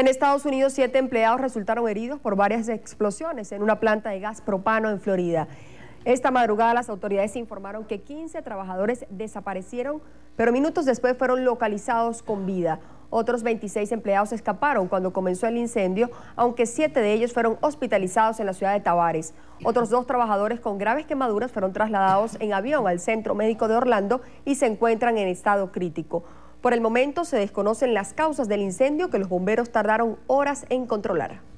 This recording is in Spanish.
En Estados Unidos, siete empleados resultaron heridos por varias explosiones en una planta de gas propano en Florida. Esta madrugada las autoridades informaron que 15 trabajadores desaparecieron, pero minutos después fueron localizados con vida. Otros 26 empleados escaparon cuando comenzó el incendio, aunque siete de ellos fueron hospitalizados en la ciudad de Tavares. Otros dos trabajadores con graves quemaduras fueron trasladados en avión al Centro Médico de Orlando y se encuentran en estado crítico. Por el momento se desconocen las causas del incendio que los bomberos tardaron horas en controlar.